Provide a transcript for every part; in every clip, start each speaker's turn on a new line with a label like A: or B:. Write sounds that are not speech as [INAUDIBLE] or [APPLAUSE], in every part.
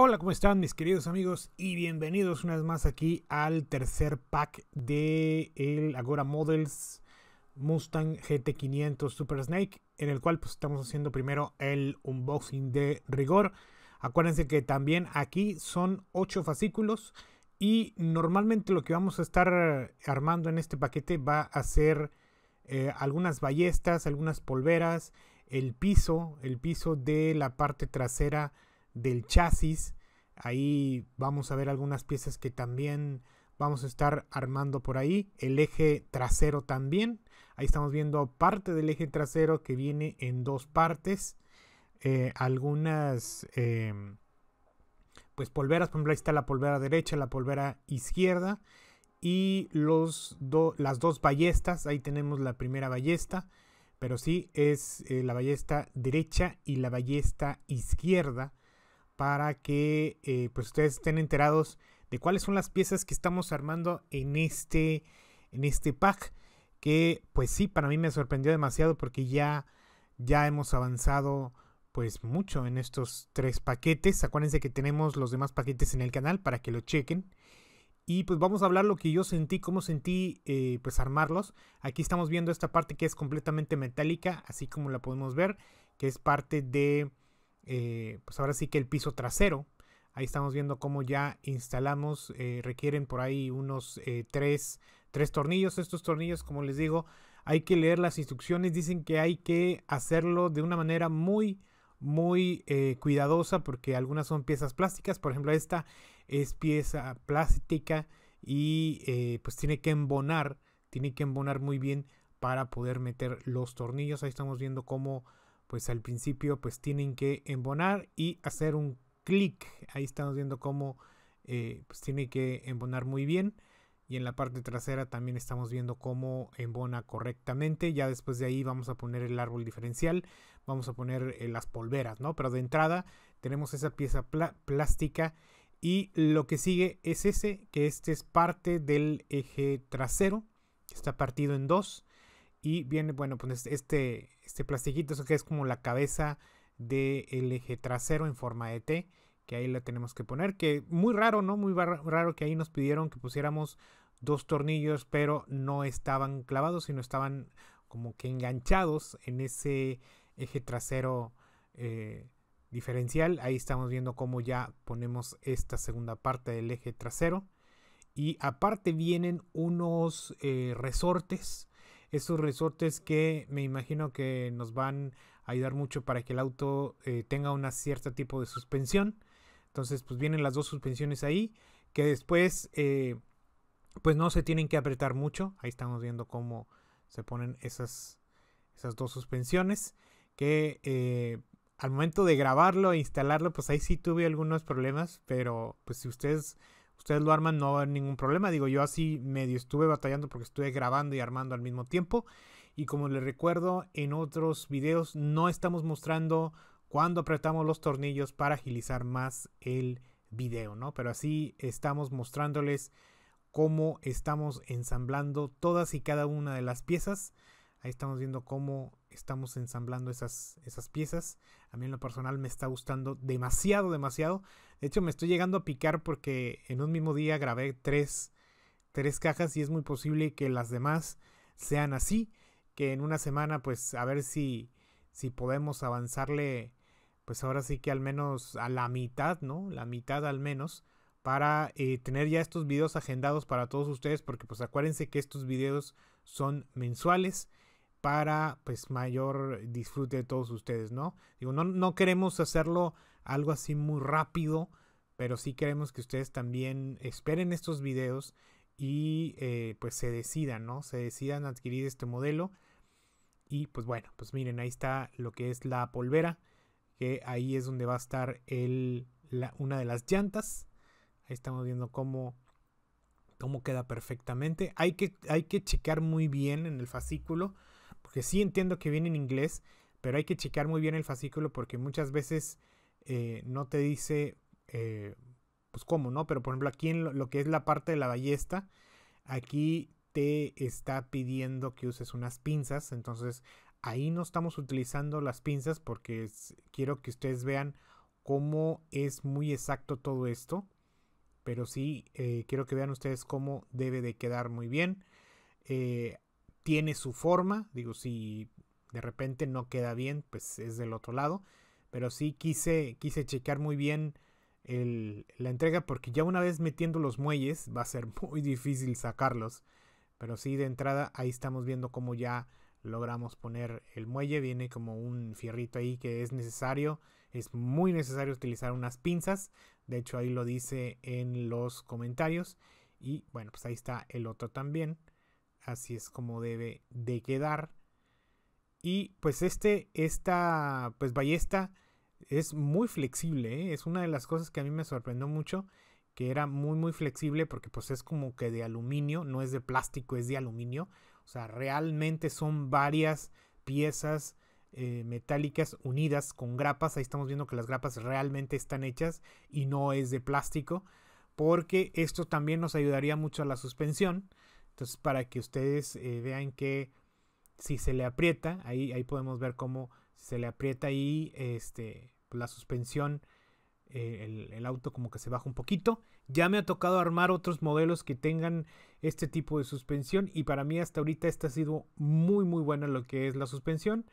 A: Hola, ¿cómo están mis queridos amigos? Y bienvenidos una vez más aquí al tercer pack de el Agora Models Mustang GT500 Super Snake, en el cual pues, estamos haciendo primero el unboxing de rigor. Acuérdense que también aquí son 8 fascículos y normalmente lo que vamos a estar armando en este paquete va a ser eh, algunas ballestas, algunas polveras, el piso, el piso de la parte trasera del chasis. Ahí vamos a ver algunas piezas que también vamos a estar armando por ahí. El eje trasero también. Ahí estamos viendo parte del eje trasero que viene en dos partes. Eh, algunas em, pues polveras, por ejemplo, ahí está la polvera derecha, la polvera izquierda y los las dos ballestas. Ahí tenemos la primera ballesta, pero sí es eh, la ballesta derecha y la ballesta izquierda para que eh, pues, ustedes estén enterados de cuáles son las piezas que estamos armando en este, en este pack. Que pues sí, para mí me sorprendió demasiado porque ya, ya hemos avanzado pues mucho en estos tres paquetes. Acuérdense que tenemos los demás paquetes en el canal para que lo chequen. Y pues vamos a hablar lo que yo sentí, cómo sentí eh, pues armarlos. Aquí estamos viendo esta parte que es completamente metálica, así como la podemos ver, que es parte de eh, pues ahora sí que el piso trasero. Ahí estamos viendo cómo ya instalamos, eh, requieren por ahí unos eh, tres, tornillos. Estos tornillos, como les digo, hay que leer las instrucciones. Dicen que hay que hacerlo de una manera muy, muy cuidadosa porque algunas son piezas plásticas. Por ejemplo, esta es pieza plástica y pues tiene que embonar, tiene que embonar muy bien para poder meter los tornillos. Ahí estamos viendo cómo pues al principio pues tienen que embonar y hacer un clic. Ahí estamos viendo cómo eh, pues tiene que embonar muy bien. Y en la parte trasera también estamos viendo cómo embona correctamente. Ya después de ahí vamos a poner el árbol diferencial, vamos a poner eh, las polveras, ¿no? Pero de entrada tenemos esa pieza plástica y lo que sigue es ese, que este es parte del eje trasero, está partido en dos y viene, bueno, pues este, este plastiquito que es como la cabeza del eje trasero en forma de T, que ahí la tenemos que poner, que muy raro, ¿no? Muy raro que ahí nos pidieron que pusiéramos dos tornillos, pero no estaban clavados, sino estaban como que enganchados en ese eje trasero eh, diferencial. Ahí estamos viendo cómo ya ponemos esta segunda parte del eje trasero. Y aparte vienen unos eh, resortes esos resortes que me imagino que nos van a ayudar mucho para que el auto eh, tenga un cierto tipo de suspensión. Entonces, pues vienen las dos suspensiones ahí, que después, eh, pues no se tienen que apretar mucho. Ahí estamos viendo cómo se ponen esas, esas dos suspensiones, que eh, al momento de grabarlo e instalarlo, pues ahí sí tuve algunos problemas, pero pues si ustedes ustedes lo arman, no hay ningún problema. Digo, yo así medio estuve batallando porque estuve grabando y armando al mismo tiempo. Y como les recuerdo, en otros videos no estamos mostrando cuando apretamos los tornillos para agilizar más el video, ¿no? Pero así estamos mostrándoles cómo estamos ensamblando todas y cada una de las piezas. Ahí estamos viendo cómo estamos ensamblando esas, esas piezas. A mí en lo personal me está gustando demasiado, demasiado. De hecho, me estoy llegando a picar porque en un mismo día grabé tres, cajas y es muy posible que las demás sean así. Que en una semana, pues a ver si, si podemos avanzarle, pues ahora sí que al menos a la mitad, ¿no? La mitad al menos. Para eh, tener ya estos videos agendados para todos ustedes, porque pues acuérdense que estos videos son mensuales para pues mayor disfrute de todos ustedes, ¿no? Digo, no, queremos hacerlo algo así muy rápido, pero sí queremos que ustedes también esperen estos videos y eh, pues se decidan, ¿no? Se decidan adquirir este modelo. Y pues bueno, pues miren, ahí está lo que es la polvera, que ahí es donde va a estar el, una de las llantas. Ahí estamos viendo cómo, cómo queda perfectamente. Hay que, hay que checar muy bien en el fascículo sí entiendo que viene en inglés, pero hay que checar muy bien el fascículo porque muchas veces eh, no te dice, eh, pues cómo, ¿no? Pero por ejemplo aquí en lo, que es la parte de la ballesta, aquí te está pidiendo que uses unas pinzas, entonces ahí no estamos utilizando las pinzas porque quiero que ustedes vean cómo es muy exacto todo esto. Pero sí, eh, quiero que vean ustedes cómo debe de quedar muy bien tiene su forma, digo, si de repente no queda bien, pues es del otro lado, pero sí quise, quise muy bien la entrega porque ya una vez metiendo los muelles va a ser [LAUGHS] muy difícil sacarlos, pero sí de entrada ahí estamos viendo cómo ya logramos poner el muelle, viene como un fierrito ahí que es necesario, es muy necesario utilizar unas pinzas, de hecho ahí lo dice en los comentarios y bueno pues ahí está el otro también así es como debe de quedar. Y pues este, esta pues ballesta es muy flexible, ¿eh? es una de las cosas que a mí me sorprendió mucho, que era muy muy flexible porque pues es como que de aluminio, no es de plástico, es de aluminio. O sea, realmente son varias piezas eh, metálicas unidas con grapas. Ahí estamos viendo que las grapas realmente están hechas y no es de plástico. Porque esto también nos ayudaría mucho a la suspensión. Entonces, para que ustedes eh, vean que si se le aprieta, ahí, ahí podemos ver cómo se le aprieta y este, la suspensión, eh, el, auto como que se baja un poquito. Ya me ha tocado armar otros modelos que tengan este tipo de suspensión y para mí hasta ahorita esta ha sido muy muy buena lo que es la suspensión.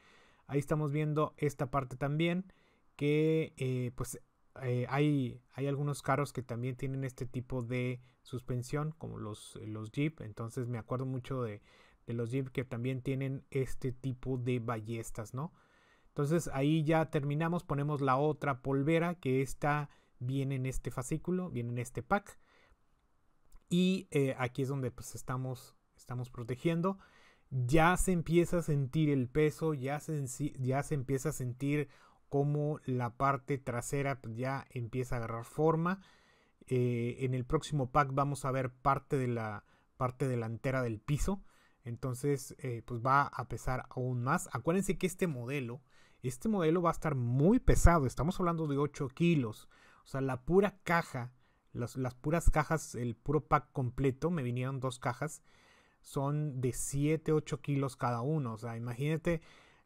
A: Ahí estamos viendo esta parte también que eh, pues eh, hay, hay, algunos carros que también tienen este tipo de suspensión, como los, eh, los Jeep. Entonces me acuerdo mucho de, los Jeep que también tienen este tipo de ballestas, ¿no? Entonces ahí ya terminamos, ponemos la otra polvera que está viene en este fascículo, viene en este pack. Y eh, aquí es donde pues estamos, estamos protegiendo. Ya se empieza a sentir el peso, ya se, ya se empieza a sentir como la parte trasera ya empieza a agarrar forma. Eh, en el próximo pack vamos a ver parte de la parte delantera del piso. Entonces, eh, pues va a pesar aún más. Acuérdense que este modelo, este modelo va a estar muy pesado. Estamos hablando de 8 kilos. O sea, la pura caja, las, las puras cajas, el puro pack completo, me vinieron dos cajas, son de 7, 8 kilos cada uno. O sea, imagínate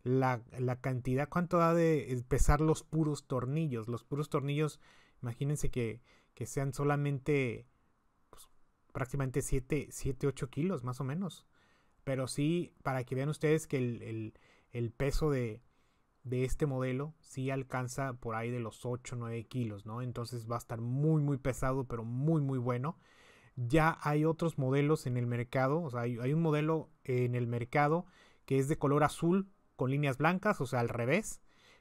A: la, cantidad, cuánto da de pesar los puros tornillos. Los puros tornillos, imagínense que, sean solamente pues, prácticamente 7, 8 kilos más o menos. Pero sí, para que vean ustedes que el, peso de, este modelo sí alcanza por ahí de los 8 9 kilos, ¿no? Entonces va a estar muy muy pesado, pero muy muy bueno. Ya hay otros modelos en el mercado, o hay un modelo en el mercado que es de color azul, con líneas blancas, o sea, al revés.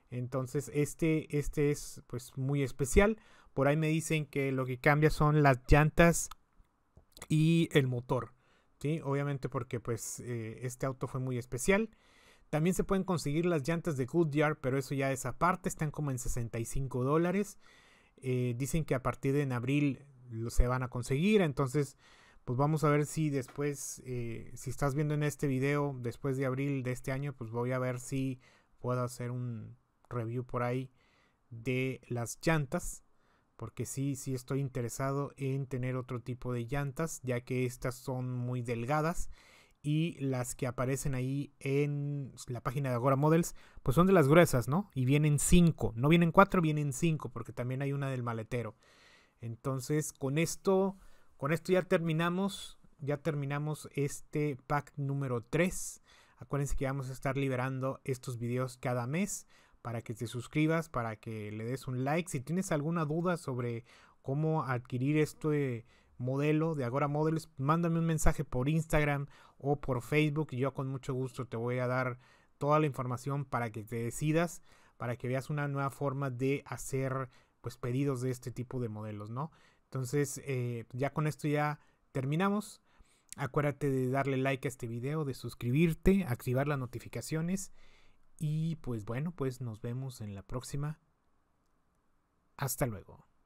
A: Entonces, este, este es pues muy especial. Por ahí me dicen que lo que cambia son las llantas y el motor. ¿sí? Obviamente porque pues eh, este auto fue muy especial. También se pueden conseguir las llantas de Goodyear, pero eso ya es aparte, están como en 65 dólares. Eh, dicen que a partir de en abril lo, se van a conseguir, entonces pues vamos a ver si después, eh, si estás viendo en este video, después de abril de este año, pues voy a ver si puedo hacer un review por ahí de las llantas. Porque sí, sí estoy interesado en tener otro tipo de llantas, ya que estas son muy delgadas y las que aparecen ahí en la página de Agora Models, pues son de las gruesas, ¿no? Y vienen cinco, no vienen cuatro, vienen cinco, porque también hay una del maletero. Entonces, con esto con esto ya terminamos, ya terminamos este pack número 3. Acuérdense que vamos a estar liberando estos videos cada mes para que te suscribas, para que le des un like. Si tienes alguna duda sobre cómo adquirir este modelo de Agora Models, mándame un mensaje por Instagram o por Facebook y yo con mucho gusto te voy a dar toda la información para que te decidas, para que veas una nueva forma de hacer pues pedidos de este tipo de modelos, ¿no? Entonces, eh, ya con esto ya terminamos. Acuérdate de darle like a este video, de suscribirte, activar las notificaciones. Y pues bueno, pues nos vemos en la próxima. Hasta luego.